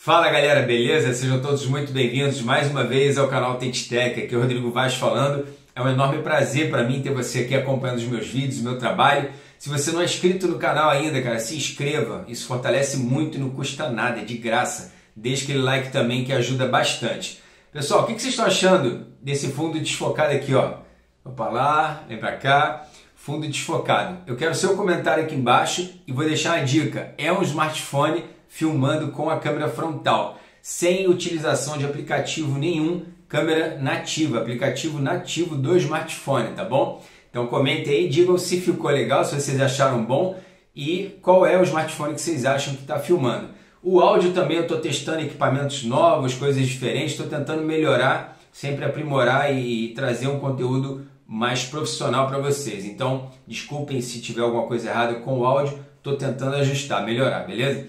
Fala galera, beleza? Sejam todos muito bem-vindos mais uma vez ao canal Tech. Aqui é o Rodrigo Vaz falando. É um enorme prazer para mim ter você aqui acompanhando os meus vídeos, o meu trabalho. Se você não é inscrito no canal ainda, cara, se inscreva. Isso fortalece muito e não custa nada, é de graça. Deixe aquele like também que ajuda bastante. Pessoal, o que vocês estão achando desse fundo desfocado aqui, ó? Vou para lá, vem para cá. Fundo desfocado. Eu quero seu comentário aqui embaixo e vou deixar uma dica. É um smartphone filmando com a câmera frontal, sem utilização de aplicativo nenhum, câmera nativa, aplicativo nativo do smartphone, tá bom? Então comentem aí, digam se ficou legal, se vocês acharam bom e qual é o smartphone que vocês acham que está filmando. O áudio também eu estou testando equipamentos novos, coisas diferentes, estou tentando melhorar, sempre aprimorar e, e trazer um conteúdo mais profissional para vocês. Então, desculpem se tiver alguma coisa errada com o áudio, estou tentando ajustar, melhorar, beleza?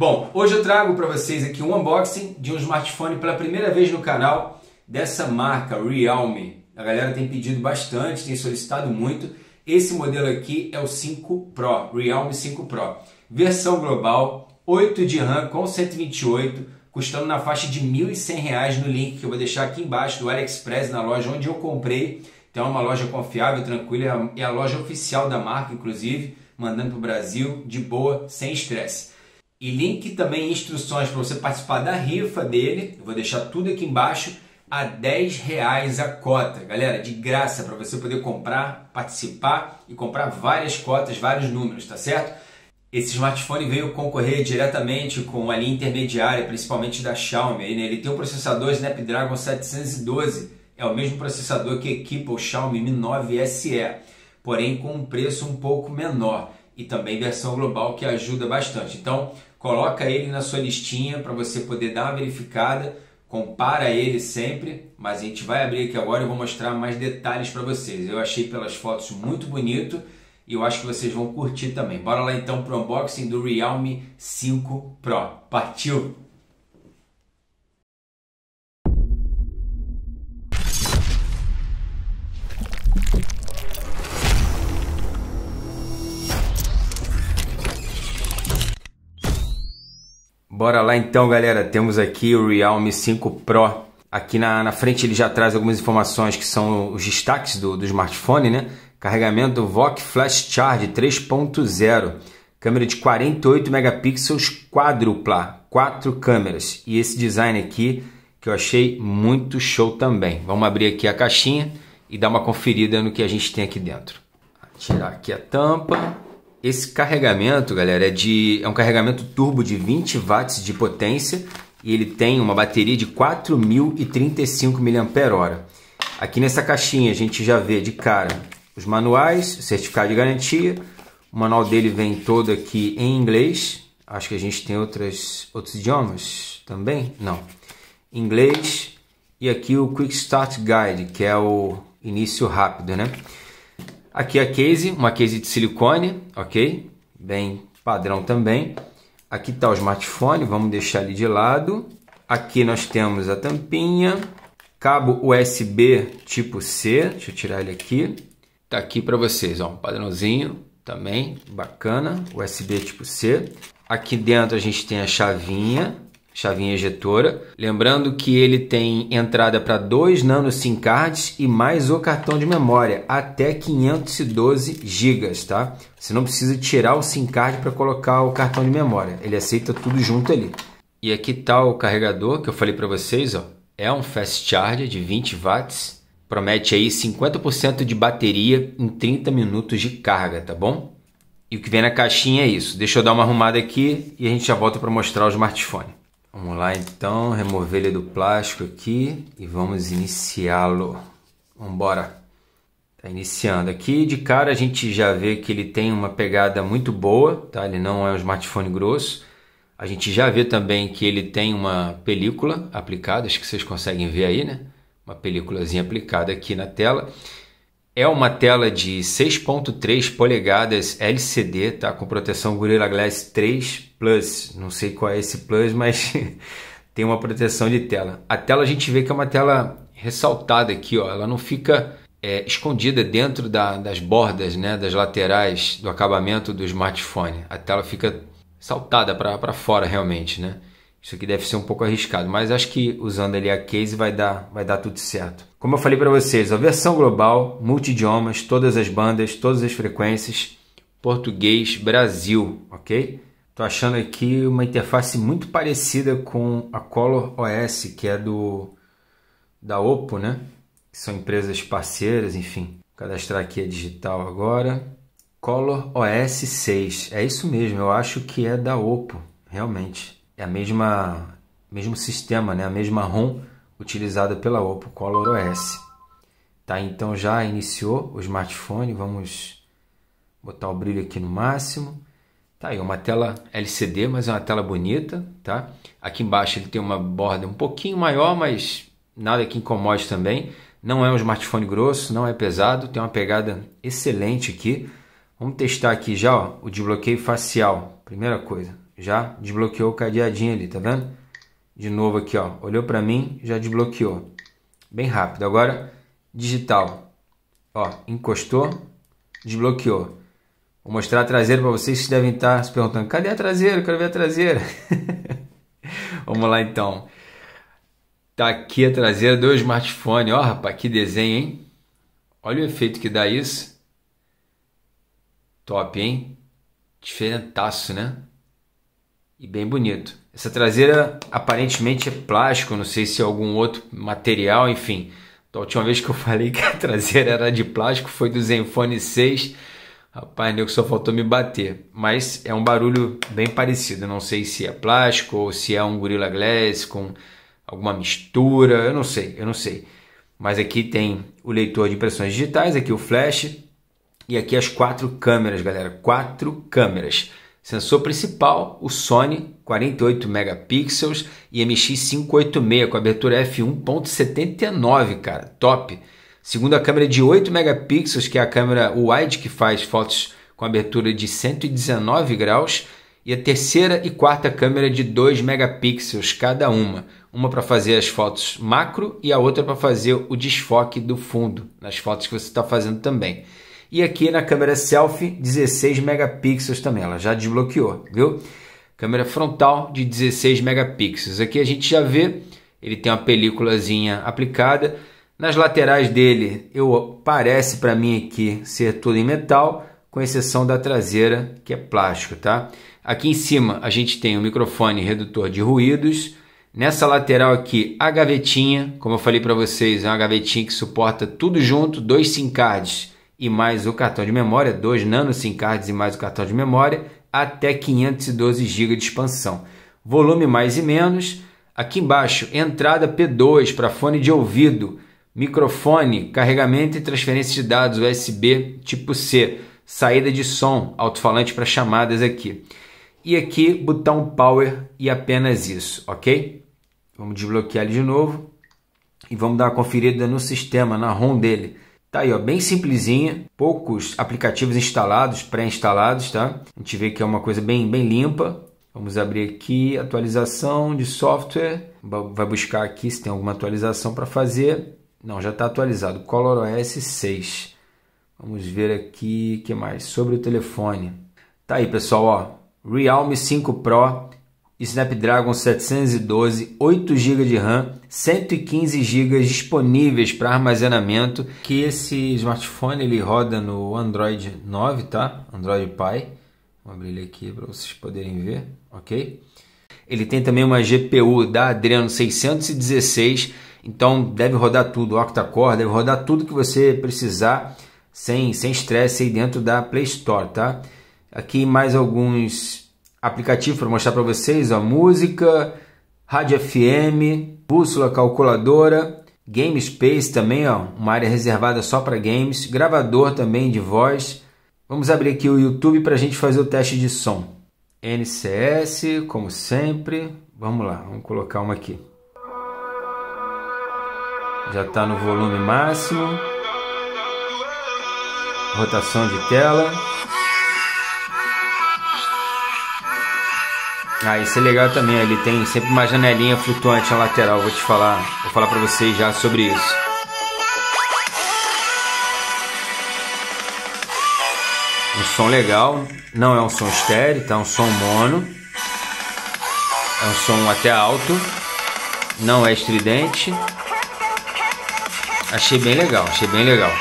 Bom, hoje eu trago para vocês aqui um unboxing de um smartphone pela primeira vez no canal dessa marca Realme. A galera tem pedido bastante, tem solicitado muito. Esse modelo aqui é o 5 Pro, Realme 5 Pro. Versão global, 8 de RAM com 128, custando na faixa de R$ 1.100 no link que eu vou deixar aqui embaixo do AliExpress, na loja onde eu comprei. Então é uma loja confiável, tranquila, é a é loja oficial da marca, inclusive, mandando para o Brasil de boa, sem estresse e link também instruções para você participar da rifa dele. Eu vou deixar tudo aqui embaixo a 10 reais a cota, galera, de graça para você poder comprar, participar e comprar várias cotas, vários números, tá certo? Esse smartphone veio concorrer diretamente com a linha intermediária, principalmente da Xiaomi. Né? Ele tem um processador Snapdragon 712, é o mesmo processador que equipa o Xiaomi Mi 9 SE, porém com um preço um pouco menor e também versão global que ajuda bastante. Então, coloca ele na sua listinha para você poder dar uma verificada, compara ele sempre, mas a gente vai abrir aqui agora e vou mostrar mais detalhes para vocês. Eu achei pelas fotos muito bonito e eu acho que vocês vão curtir também. Bora lá então para o unboxing do Realme 5 Pro. Partiu! Bora lá então, galera. Temos aqui o Realme 5 Pro. Aqui na, na frente ele já traz algumas informações que são os destaques do, do smartphone, né? Carregamento VOC Flash Charge 3.0. Câmera de 48 megapixels quádrupla, quatro câmeras. E esse design aqui que eu achei muito show também. Vamos abrir aqui a caixinha e dar uma conferida no que a gente tem aqui dentro. Tirar aqui a tampa. Esse carregamento, galera, é, de, é um carregamento turbo de 20 watts de potência e ele tem uma bateria de 4.035 mAh. Aqui nessa caixinha a gente já vê de cara os manuais, certificado de garantia. O manual dele vem todo aqui em inglês. Acho que a gente tem outras, outros idiomas também? Não. Inglês. E aqui o Quick Start Guide, que é o início rápido, né? Aqui é a case, uma case de silicone, ok? Bem padrão também. Aqui está o smartphone, vamos deixar ele de lado. Aqui nós temos a tampinha, cabo USB tipo C, deixa eu tirar ele aqui. Tá aqui para vocês, ó, um padrãozinho também, bacana, USB tipo C. Aqui dentro a gente tem a chavinha, chavinha ejetora. Lembrando que ele tem entrada para dois nano SIM cards e mais o cartão de memória, até 512 GB, tá? Você não precisa tirar o SIM card para colocar o cartão de memória, ele aceita tudo junto ali. E aqui tá o carregador que eu falei para vocês, ó. É um fast charger de 20 watts, promete aí 50% de bateria em 30 minutos de carga, tá bom? E o que vem na caixinha é isso. Deixa eu dar uma arrumada aqui e a gente já volta para mostrar o smartphone. Vamos lá então, remover ele do plástico aqui e vamos iniciá-lo. Vamos embora. Tá iniciando. Aqui de cara a gente já vê que ele tem uma pegada muito boa, tá? Ele não é um smartphone grosso. A gente já vê também que ele tem uma película aplicada, acho que vocês conseguem ver aí, né? Uma peliculazinha aplicada aqui na tela. É uma tela de 6.3 polegadas LCD, tá? Com proteção Gorilla Glass 3 Plus. Não sei qual é esse Plus, mas tem uma proteção de tela. A tela a gente vê que é uma tela ressaltada aqui, ó. Ela não fica é, escondida dentro da, das bordas, né? Das laterais do acabamento do smartphone. A tela fica saltada para fora realmente, né? Isso aqui deve ser um pouco arriscado, mas acho que usando ali a case vai dar, vai dar tudo certo. Como eu falei para vocês, a versão global, multidiomas, todas as bandas, todas as frequências, português, Brasil, ok? Estou achando aqui uma interface muito parecida com a Color OS, que é do da Oppo, né? Que são empresas parceiras, enfim. Vou cadastrar aqui a digital agora. Color OS 6, é isso mesmo, eu acho que é da Oppo, realmente é a mesma mesmo sistema, né? a mesma ROM utilizada pela Oppo Color OS. Tá, então já iniciou o smartphone, vamos botar o brilho aqui no máximo. Tá aí uma tela LCD, mas é uma tela bonita, tá? Aqui embaixo ele tem uma borda um pouquinho maior, mas nada que incomode também. Não é um smartphone grosso, não é pesado, tem uma pegada excelente aqui. Vamos testar aqui já ó, o desbloqueio facial. Primeira coisa, já desbloqueou o cadeadinho ali, tá vendo? De novo aqui, ó. Olhou para mim, já desbloqueou. Bem rápido. Agora, digital. Ó, encostou, desbloqueou. Vou mostrar a traseira para vocês que devem estar se perguntando: cadê a traseira? Quero ver a traseira. Vamos lá então. Tá aqui a traseira do smartphone. Ó, rapaz, que desenho, hein? Olha o efeito que dá isso. Top, hein? Diferentaço, né? e bem bonito. Essa traseira aparentemente é plástico, não sei se é algum outro material, enfim. Da última vez que eu falei que a traseira era de plástico foi do Zenfone 6. Rapaz, que só faltou me bater. Mas é um barulho bem parecido. Não sei se é plástico ou se é um Gorilla Glass com alguma mistura. Eu não sei, eu não sei. Mas aqui tem o leitor de impressões digitais, aqui o flash. E aqui as quatro câmeras, galera. Quatro câmeras. Sensor principal, o Sony 48 megapixels e MX586 com abertura f1.79, cara, top. Segundo a câmera de 8 megapixels, que é a câmera wide que faz fotos com abertura de 119 graus, e a terceira e quarta câmera de 2 megapixels cada uma, uma para fazer as fotos macro e a outra para fazer o desfoque do fundo nas fotos que você está fazendo também. E aqui na câmera selfie, 16 megapixels também, ela já desbloqueou, viu? Câmera frontal de 16 megapixels. Aqui a gente já vê, ele tem uma películazinha aplicada. Nas laterais dele, eu parece para mim aqui ser tudo em metal, com exceção da traseira, que é plástico, tá? Aqui em cima a gente tem o microfone redutor de ruídos. Nessa lateral aqui, a gavetinha, como eu falei para vocês, é uma gavetinha que suporta tudo junto, dois SIM cards e mais o cartão de memória, 2 nano SIM cards e mais o cartão de memória, até 512 GB de expansão. Volume mais e menos. Aqui embaixo, entrada P2 para fone de ouvido, microfone, carregamento e transferência de dados USB tipo C, saída de som, alto-falante para chamadas aqui. E aqui, botão power e apenas isso, ok? Vamos desbloquear ele de novo e vamos dar uma conferida no sistema, na ROM dele. Tá aí, ó, bem simplesinha, poucos aplicativos instalados, pré-instalados, tá? A gente vê que é uma coisa bem, bem limpa. Vamos abrir aqui atualização de software, vai buscar aqui se tem alguma atualização para fazer. Não, já está atualizado, ColorOS 6. Vamos ver aqui que mais sobre o telefone. Tá aí, pessoal, ó, Realme 5 Pro Snapdragon 712, 8 GB de RAM, 115 GB disponíveis para armazenamento, que esse smartphone ele roda no Android 9, tá? Android Pie. Vou abrir ele aqui para vocês poderem ver, OK? Ele tem também uma GPU da Adreno 616, então deve rodar tudo, octa-core, deve rodar tudo que você precisar sem sem estresse aí dentro da Play Store, tá? Aqui mais alguns aplicativo para mostrar para vocês a música, rádio FM, bússola calculadora, game space também, ó, uma área reservada só para games, gravador também de voz. Vamos abrir aqui o YouTube para a gente fazer o teste de som. NCS, como sempre. Vamos lá, vamos colocar uma aqui. Já está no volume máximo. Rotação de tela. Ah, isso é legal também. Ele tem sempre uma janelinha flutuante na lateral. Vou te falar, vou falar para vocês já sobre isso. Um som legal. Não é um som estéreo, tá? um som mono. É um som até alto. Não é estridente. Achei bem legal, achei bem legal.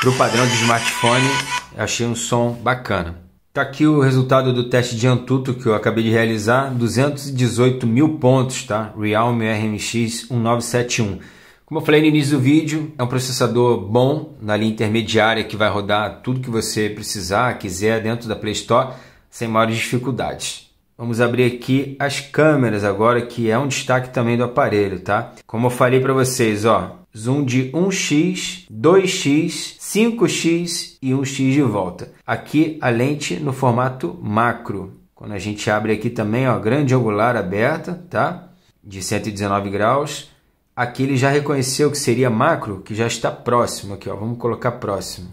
Pro padrão do smartphone, achei um som bacana tá aqui o resultado do teste de Antutu que eu acabei de realizar, 218 mil pontos, tá? Realme RMX 1971. Como eu falei no início do vídeo, é um processador bom na linha intermediária que vai rodar tudo que você precisar, quiser dentro da Play Store, sem maiores dificuldades. Vamos abrir aqui as câmeras agora, que é um destaque também do aparelho, tá? Como eu falei para vocês, ó, zoom de 1x, 2x, 5x e 1x de volta. Aqui a lente no formato macro. Quando a gente abre aqui também, ó, grande angular aberta, tá? De 119 graus. Aqui ele já reconheceu que seria macro, que já está próximo aqui, ó. Vamos colocar próximo.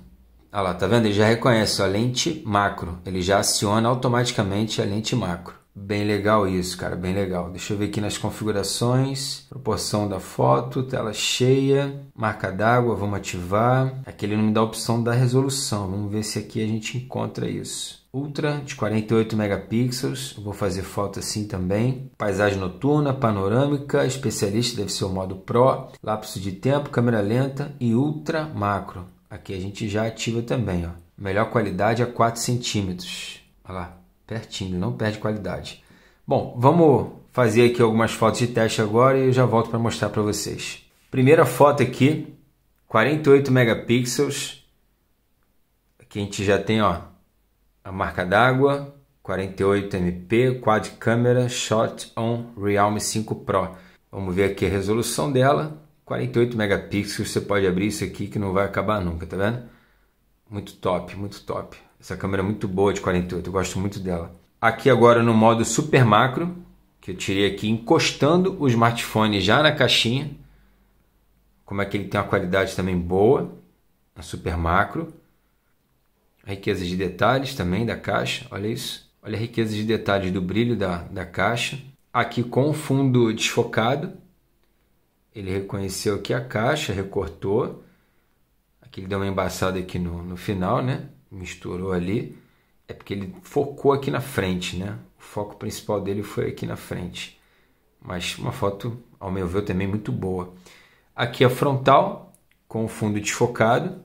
Olha lá, tá vendo? Ele já reconhece a lente macro. Ele já aciona automaticamente a lente macro. Bem legal isso, cara, bem legal. Deixa eu ver aqui nas configurações, proporção da foto, tela cheia, marca d'água, vamos ativar. Aqui ele não me dá a opção da resolução, vamos ver se aqui a gente encontra isso. Ultra de 48 megapixels, vou fazer foto assim também. Paisagem noturna, panorâmica, especialista deve ser o modo Pro, lapso de tempo, câmera lenta e ultra macro. Aqui a gente já ativa também, ó. Melhor qualidade é a 4 centímetros. Olha lá. Pertinho, não perde qualidade. Bom, vamos fazer aqui algumas fotos de teste agora e eu já volto para mostrar para vocês. Primeira foto aqui, 48 megapixels. Aqui a gente já tem ó, a marca d'água, 48 MP, quad câmera, shot on Realme 5 Pro. Vamos ver aqui a resolução dela, 48 megapixels, você pode abrir isso aqui que não vai acabar nunca, tá vendo? Muito top, muito top. Essa câmera é muito boa de 48, eu gosto muito dela. Aqui agora no modo super macro, que eu tirei aqui encostando o smartphone já na caixinha. Como é que ele tem uma qualidade também boa, na super macro. A riqueza de detalhes também da caixa, olha isso. Olha a riqueza de detalhes do brilho da, da caixa. Aqui com o fundo desfocado, ele reconheceu que a caixa recortou. Aqui ele deu uma embaçada aqui no, no final, né? misturou ali, é porque ele focou aqui na frente, né? O foco principal dele foi aqui na frente. Mas uma foto, ao meu ver, também muito boa. Aqui a é frontal, com o fundo desfocado,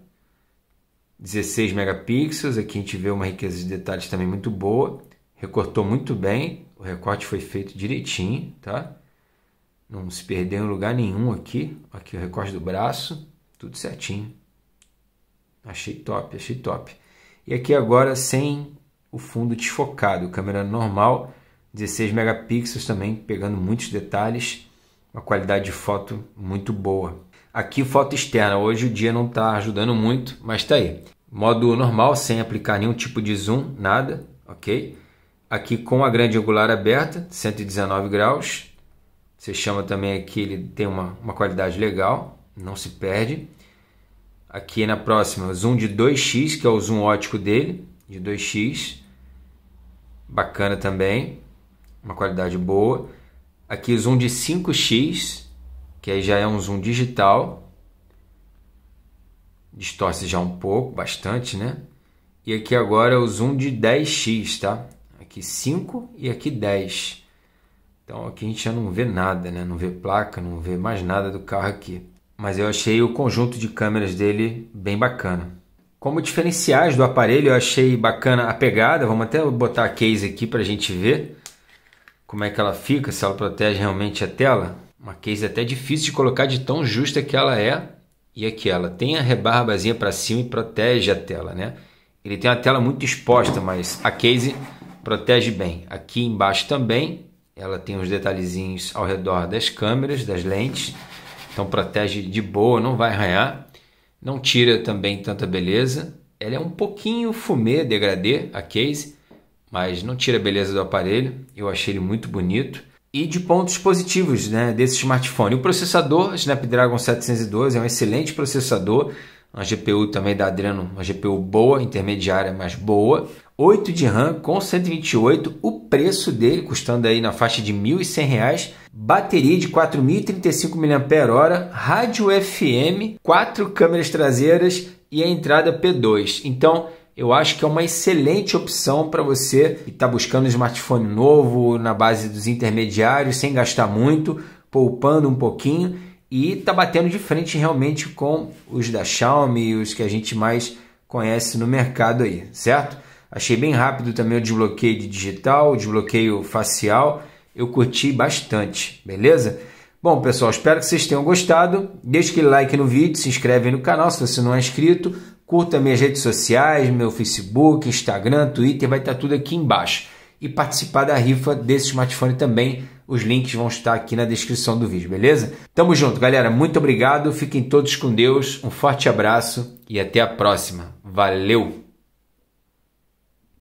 16 megapixels. Aqui a gente vê uma riqueza de detalhes também muito boa. Recortou muito bem, o recorte foi feito direitinho, tá? Não se perdeu em lugar nenhum aqui. Aqui o recorte do braço, tudo certinho. Achei top, achei top. E aqui agora sem o fundo desfocado, câmera normal, 16 megapixels também, pegando muitos detalhes, uma qualidade de foto muito boa. Aqui foto externa, hoje o dia não está ajudando muito, mas está aí. Modo normal, sem aplicar nenhum tipo de zoom, nada, ok? Aqui com a grande angular aberta, 119 graus. Você chama também aqui, ele tem uma, uma qualidade legal, não se perde aqui na próxima, zoom de 2x, que é o zoom ótico dele, de 2x. Bacana também, uma qualidade boa. Aqui zoom de 5x, que aí já é um zoom digital. Distorce já um pouco, bastante, né? E aqui agora o zoom de 10x, tá? Aqui 5 e aqui 10. Então aqui a gente já não vê nada, né? Não vê placa, não vê mais nada do carro aqui mas eu achei o conjunto de câmeras dele bem bacana. Como diferenciais do aparelho, eu achei bacana a pegada, vamos até botar a case aqui para a gente ver como é que ela fica, se ela protege realmente a tela. Uma case até difícil de colocar de tão justa que ela é. E aqui ela tem a rebarbazinha para cima e protege a tela, né? Ele tem a tela muito exposta, mas a case protege bem. Aqui embaixo também, ela tem os detalhezinhos ao redor das câmeras, das lentes. Então protege de boa, não vai arranhar. Não tira também tanta beleza. Ela é um pouquinho fumê, degradê, a case, mas não tira a beleza do aparelho. Eu achei ele muito bonito. E de pontos positivos né, desse smartphone. O processador Snapdragon 712 é um excelente processador. Uma GPU também da Adreno, uma GPU boa, intermediária, mas boa. 8 de RAM com 128, o preço dele custando aí na faixa de R$ reais bateria de 4.035 mAh, rádio FM, quatro câmeras traseiras e a entrada P2. Então, eu acho que é uma excelente opção para você que está buscando um smartphone novo na base dos intermediários, sem gastar muito, poupando um pouquinho e está batendo de frente realmente com os da Xiaomi, os que a gente mais conhece no mercado aí, certo? Achei bem rápido também o desbloqueio de digital, o desbloqueio facial. Eu curti bastante, beleza? Bom, pessoal, espero que vocês tenham gostado. Deixe aquele like no vídeo, se inscreve no canal se você não é inscrito. Curta minhas redes sociais, meu Facebook, Instagram, Twitter, vai estar tá tudo aqui embaixo. E participar da rifa desse smartphone também. Os links vão estar aqui na descrição do vídeo, beleza? Tamo junto, galera. Muito obrigado. Fiquem todos com Deus. Um forte abraço e até a próxima. Valeu!